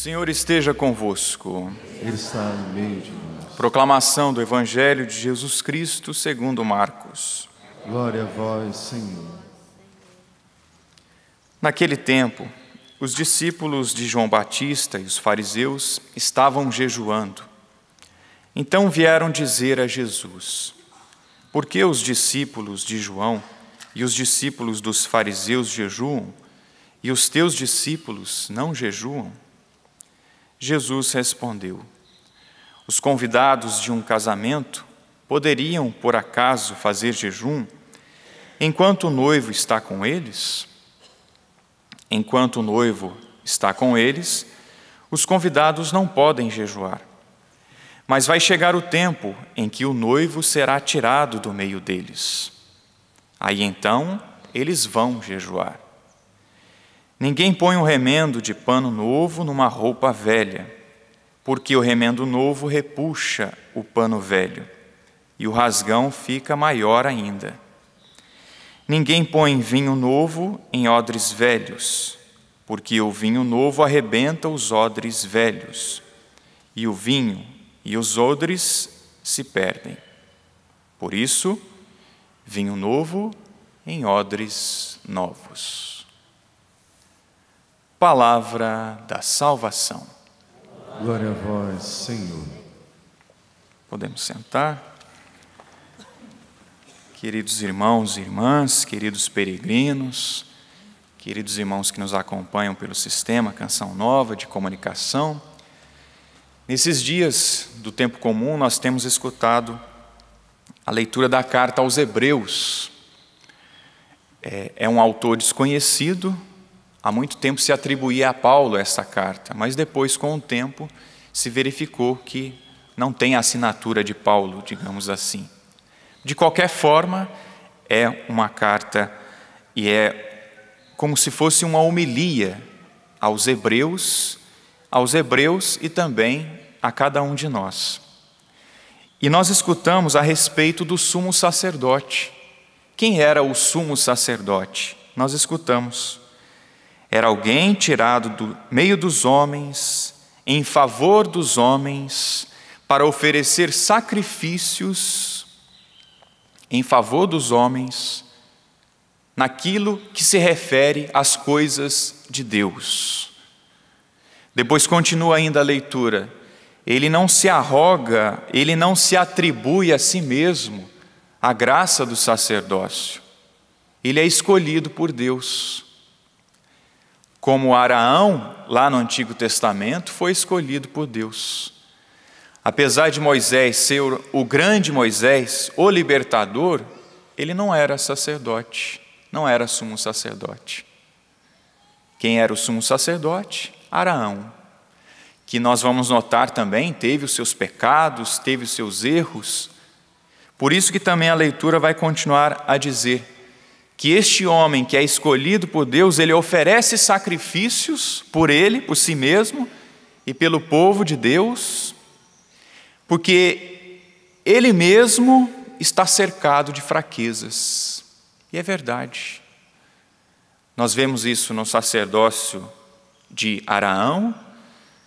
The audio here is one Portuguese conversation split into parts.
Senhor esteja convosco. Ele está no meio de nós. Proclamação do Evangelho de Jesus Cristo segundo Marcos. Glória a vós, Senhor. Naquele tempo, os discípulos de João Batista e os fariseus estavam jejuando. Então vieram dizer a Jesus: Por que os discípulos de João e os discípulos dos fariseus jejuam e os teus discípulos não jejuam? Jesus respondeu: Os convidados de um casamento poderiam, por acaso, fazer jejum enquanto o noivo está com eles? Enquanto o noivo está com eles, os convidados não podem jejuar. Mas vai chegar o tempo em que o noivo será tirado do meio deles. Aí então eles vão jejuar. Ninguém põe um remendo de pano novo numa roupa velha, porque o remendo novo repuxa o pano velho, e o rasgão fica maior ainda. Ninguém põe vinho novo em odres velhos, porque o vinho novo arrebenta os odres velhos, e o vinho e os odres se perdem. Por isso, vinho novo em odres novos. Palavra da salvação. Glória a vós, Senhor. Podemos sentar. Queridos irmãos e irmãs, queridos peregrinos, queridos irmãos que nos acompanham pelo sistema Canção Nova de Comunicação, nesses dias do tempo comum nós temos escutado a leitura da carta aos Hebreus. É, é um autor desconhecido, Há muito tempo se atribuía a Paulo essa carta, mas depois, com o tempo, se verificou que não tem a assinatura de Paulo, digamos assim. De qualquer forma, é uma carta e é como se fosse uma homilia aos hebreus, aos hebreus e também a cada um de nós. E nós escutamos a respeito do sumo sacerdote. Quem era o sumo sacerdote? Nós escutamos. Era alguém tirado do meio dos homens, em favor dos homens, para oferecer sacrifícios em favor dos homens, naquilo que se refere às coisas de Deus. Depois continua ainda a leitura. Ele não se arroga, ele não se atribui a si mesmo a graça do sacerdócio. Ele é escolhido por Deus como Araão, lá no Antigo Testamento, foi escolhido por Deus. Apesar de Moisés ser o grande Moisés, o libertador, ele não era sacerdote, não era sumo sacerdote. Quem era o sumo sacerdote? Araão, que nós vamos notar também teve os seus pecados, teve os seus erros. Por isso que também a leitura vai continuar a dizer: que este homem que é escolhido por Deus, ele oferece sacrifícios por ele, por si mesmo e pelo povo de Deus, porque ele mesmo está cercado de fraquezas. E é verdade. Nós vemos isso no sacerdócio de Araão,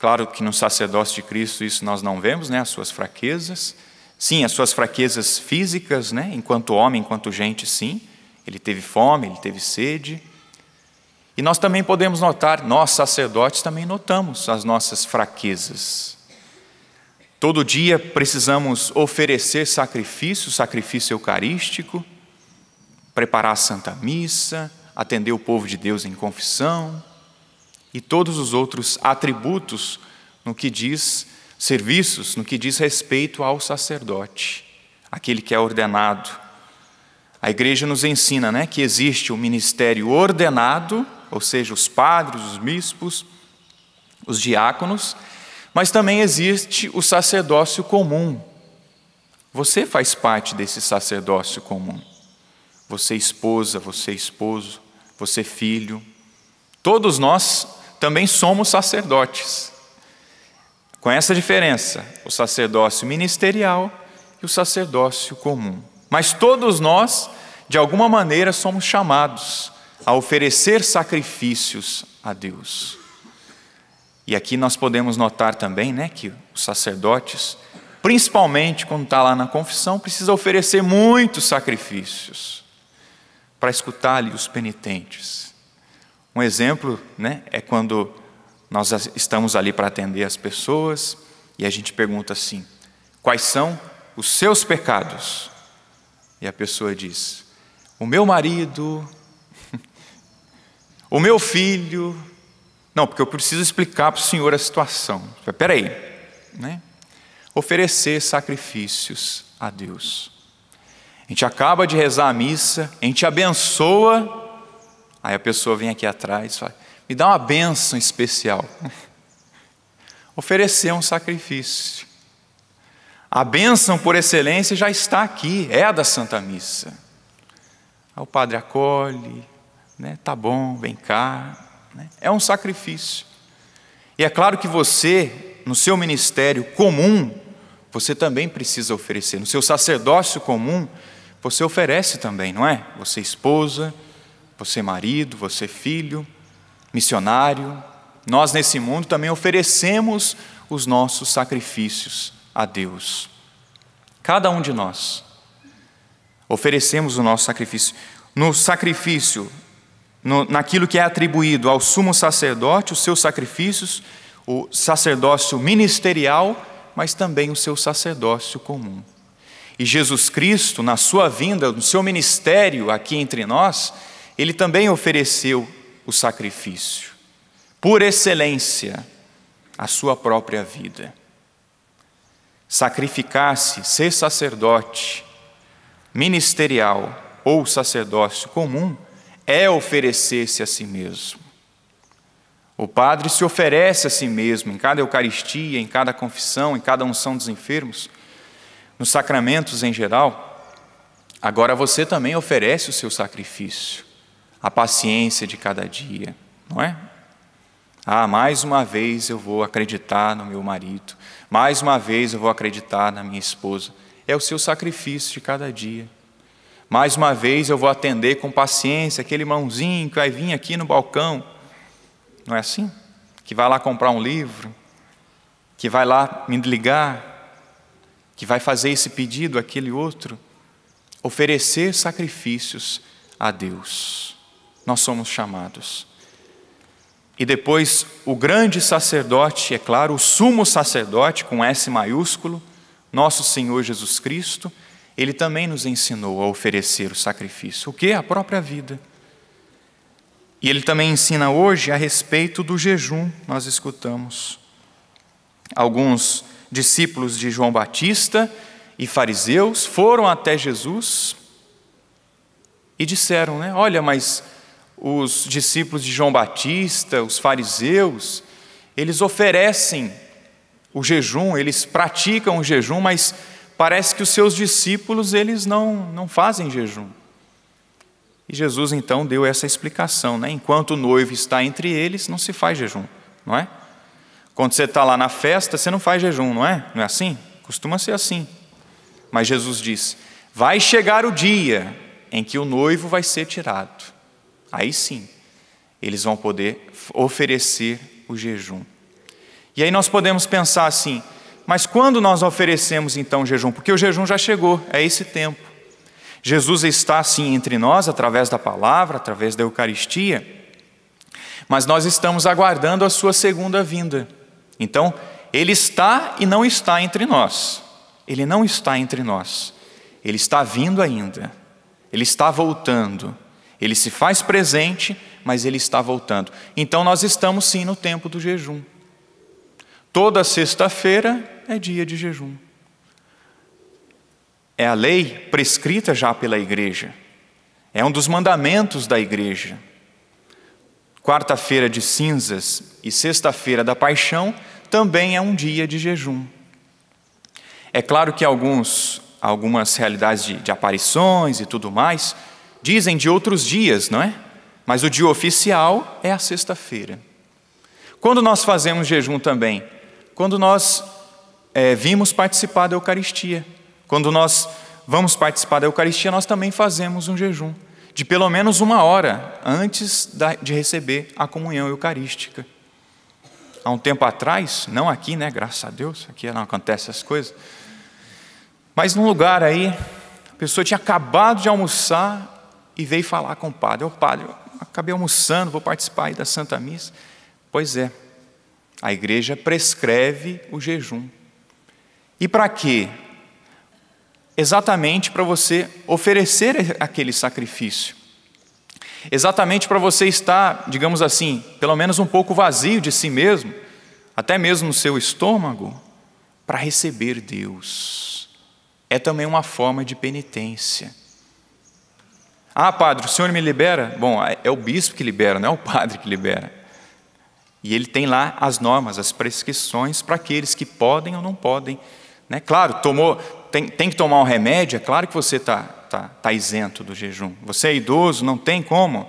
claro que no sacerdócio de Cristo isso nós não vemos, né, as suas fraquezas. Sim, as suas fraquezas físicas, né, enquanto homem, enquanto gente, sim ele teve fome, ele teve sede. E nós também podemos notar, nós sacerdotes também notamos as nossas fraquezas. Todo dia precisamos oferecer sacrifício, sacrifício eucarístico, preparar a Santa Missa, atender o povo de Deus em confissão e todos os outros atributos no que diz serviços, no que diz respeito ao sacerdote, aquele que é ordenado a igreja nos ensina né, que existe o um ministério ordenado, ou seja, os padres, os bispos, os diáconos, mas também existe o sacerdócio comum. Você faz parte desse sacerdócio comum. Você, esposa, você, esposo, você, filho. Todos nós também somos sacerdotes. Com essa diferença, o sacerdócio ministerial e o sacerdócio comum. Mas todos nós, de alguma maneira, somos chamados a oferecer sacrifícios a Deus. E aqui nós podemos notar também, né, que os sacerdotes, principalmente quando está lá na confissão, precisa oferecer muitos sacrifícios para escutar ali os penitentes. Um exemplo, né, é quando nós estamos ali para atender as pessoas e a gente pergunta assim: quais são os seus pecados? E a pessoa diz: O meu marido, o meu filho. Não, porque eu preciso explicar para o senhor a situação. Espera aí. Né? Oferecer sacrifícios a Deus. A gente acaba de rezar a missa, a gente abençoa. Aí a pessoa vem aqui atrás e fala: Me dá uma bênção especial. Oferecer um sacrifício. A bênção por excelência já está aqui, é a da Santa Missa. O padre acolhe, né? tá bom, vem cá. Né? É um sacrifício. E é claro que você, no seu ministério comum, você também precisa oferecer. No seu sacerdócio comum, você oferece também, não é? Você esposa, você marido, você filho, missionário. Nós nesse mundo também oferecemos os nossos sacrifícios a Deus. Cada um de nós oferecemos o nosso sacrifício. No sacrifício, no, naquilo que é atribuído ao sumo sacerdote, os seus sacrifícios, o sacerdócio ministerial, mas também o seu sacerdócio comum. E Jesus Cristo, na sua vinda, no seu ministério aqui entre nós, ele também ofereceu o sacrifício, por excelência, a sua própria vida sacrificar-se, ser sacerdote ministerial ou sacerdócio comum, é oferecer-se a si mesmo. O padre se oferece a si mesmo em cada Eucaristia, em cada confissão, em cada unção dos enfermos, nos sacramentos em geral. Agora você também oferece o seu sacrifício, a paciência de cada dia, não é? Ah, mais uma vez eu vou acreditar no meu marido, mais uma vez eu vou acreditar na minha esposa. É o seu sacrifício de cada dia. Mais uma vez eu vou atender com paciência aquele mãozinho que vai vir aqui no balcão. Não é assim? Que vai lá comprar um livro, que vai lá me ligar, que vai fazer esse pedido, aquele outro. Oferecer sacrifícios a Deus. Nós somos chamados e depois o grande sacerdote, é claro, o sumo sacerdote, com S maiúsculo, nosso Senhor Jesus Cristo, ele também nos ensinou a oferecer o sacrifício, o que? A própria vida. E ele também ensina hoje a respeito do jejum, nós escutamos. Alguns discípulos de João Batista e fariseus foram até Jesus e disseram, né? Olha, mas os discípulos de João Batista, os fariseus, eles oferecem o jejum, eles praticam o jejum, mas parece que os seus discípulos eles não, não fazem jejum. E Jesus então deu essa explicação, né? Enquanto o noivo está entre eles, não se faz jejum, não é? Quando você está lá na festa, você não faz jejum, não é? Não é assim? Costuma ser assim. Mas Jesus diz: vai chegar o dia em que o noivo vai ser tirado. Aí sim, eles vão poder oferecer o jejum. E aí nós podemos pensar assim: mas quando nós oferecemos então o jejum? Porque o jejum já chegou, é esse tempo. Jesus está assim entre nós através da palavra, através da Eucaristia, mas nós estamos aguardando a sua segunda vinda. Então, ele está e não está entre nós. Ele não está entre nós. Ele está vindo ainda. Ele está voltando. Ele se faz presente, mas ele está voltando. Então nós estamos sim no tempo do jejum. Toda sexta-feira é dia de jejum. É a lei prescrita já pela igreja. É um dos mandamentos da igreja. Quarta-feira de cinzas e sexta-feira da paixão também é um dia de jejum. É claro que alguns, algumas realidades de, de aparições e tudo mais, dizem de outros dias, não é? Mas o dia oficial é a sexta-feira. Quando nós fazemos jejum também? Quando nós é, vimos participar da Eucaristia. Quando nós vamos participar da Eucaristia, nós também fazemos um jejum de pelo menos uma hora antes de receber a comunhão eucarística. Há um tempo atrás, não aqui, né? Graças a Deus, aqui não acontece essas coisas. Mas num lugar aí, a pessoa tinha acabado de almoçar e veio falar com o padre. Ô padre, acabei almoçando, vou participar aí da Santa Missa. Pois é, a igreja prescreve o jejum. E para quê? Exatamente para você oferecer aquele sacrifício. Exatamente para você estar, digamos assim, pelo menos um pouco vazio de si mesmo, até mesmo no seu estômago, para receber Deus. É também uma forma de penitência. Ah, padre, o senhor me libera? Bom, é, é o bispo que libera, não é o padre que libera. E ele tem lá as normas, as prescrições para aqueles que podem ou não podem. Né? Claro, tomou, tem, tem que tomar um remédio, é claro que você está tá, tá isento do jejum. Você é idoso, não tem como.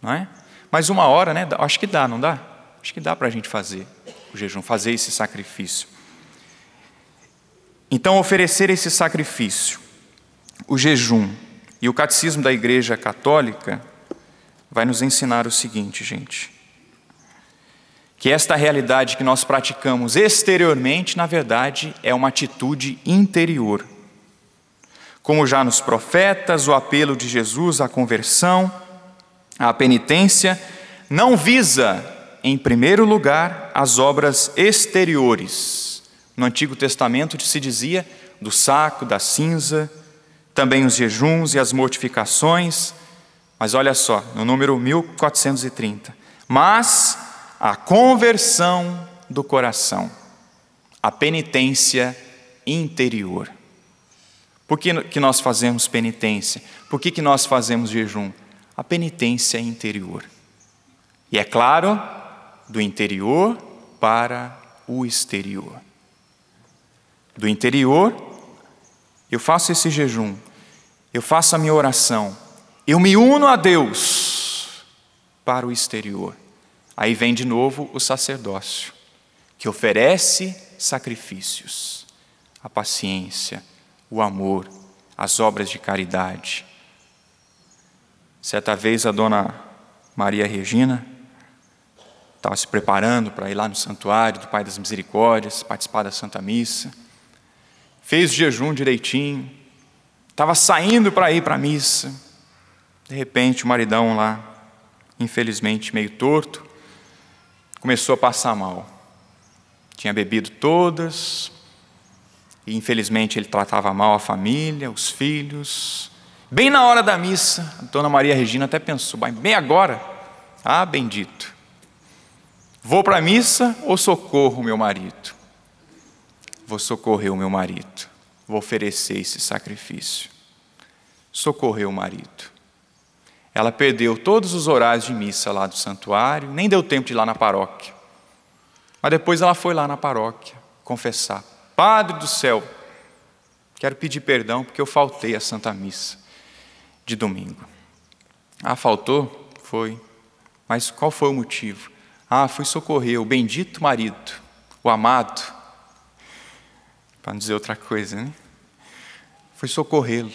Não é? Mas uma hora, né? acho que dá, não dá? Acho que dá para a gente fazer o jejum, fazer esse sacrifício. Então, oferecer esse sacrifício, o jejum, e o catecismo da Igreja Católica vai nos ensinar o seguinte, gente: que esta realidade que nós praticamos exteriormente, na verdade, é uma atitude interior. Como já nos profetas, o apelo de Jesus à conversão, à penitência, não visa, em primeiro lugar, as obras exteriores. No Antigo Testamento se dizia do saco, da cinza, também os jejuns e as mortificações. Mas olha só, no número 1430. Mas a conversão do coração, a penitência interior. Por que, que nós fazemos penitência? Por que, que nós fazemos jejum? A penitência interior. E é claro, do interior para o exterior. Do interior eu faço esse jejum, eu faço a minha oração, eu me uno a Deus para o exterior. Aí vem de novo o sacerdócio, que oferece sacrifícios, a paciência, o amor, as obras de caridade. Certa vez a dona Maria Regina estava se preparando para ir lá no santuário do Pai das Misericórdias, participar da Santa Missa fez jejum direitinho, estava saindo para ir para a missa. De repente, o maridão lá, infelizmente meio torto, começou a passar mal. Tinha bebido todas, e infelizmente ele tratava mal a família, os filhos. Bem na hora da missa, a dona Maria Regina até pensou: bem agora, ah, bendito. Vou para a missa ou socorro meu marido? Vou socorrer o meu marido, vou oferecer esse sacrifício. Socorreu o marido. Ela perdeu todos os horários de missa lá do santuário, nem deu tempo de ir lá na paróquia. Mas depois ela foi lá na paróquia confessar: Padre do céu, quero pedir perdão porque eu faltei à Santa Missa de domingo. Ah, faltou? Foi. Mas qual foi o motivo? Ah, fui socorrer o bendito marido, o amado, para não dizer outra coisa, né? Foi socorrê-lo.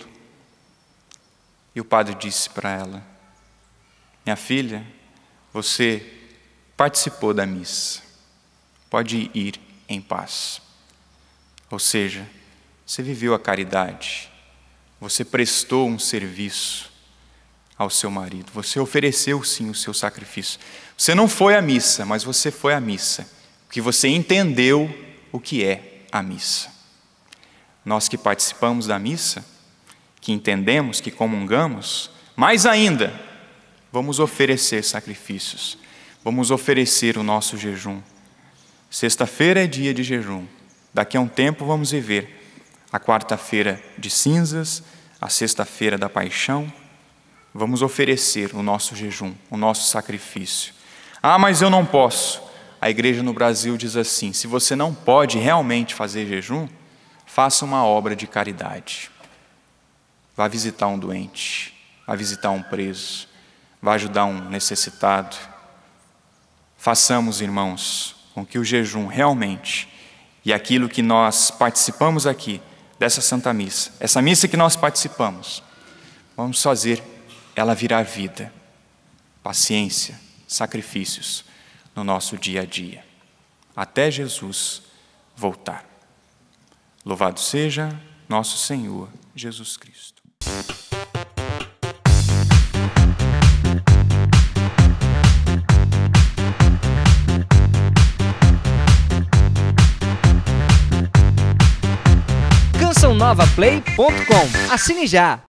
E o padre disse para ela: Minha filha, você participou da missa, pode ir em paz. Ou seja, você viveu a caridade, você prestou um serviço ao seu marido, você ofereceu sim o seu sacrifício. Você não foi à missa, mas você foi à missa, porque você entendeu o que é a missa nós que participamos da missa, que entendemos, que comungamos, mais ainda, vamos oferecer sacrifícios, vamos oferecer o nosso jejum. Sexta-feira é dia de jejum, daqui a um tempo vamos viver a quarta-feira de cinzas, a sexta-feira da paixão. Vamos oferecer o nosso jejum, o nosso sacrifício. Ah, mas eu não posso. A igreja no Brasil diz assim: se você não pode realmente fazer jejum, faça uma obra de caridade. Vá visitar um doente, vá visitar um preso, vá ajudar um necessitado. Façamos, irmãos, com que o jejum realmente e aquilo que nós participamos aqui dessa Santa Missa, essa missa que nós participamos, vamos fazer ela virar vida, paciência, sacrifícios no nosso dia a dia, até Jesus voltar. Louvado seja nosso Senhor Jesus Cristo. Nova Play.com. Assine já!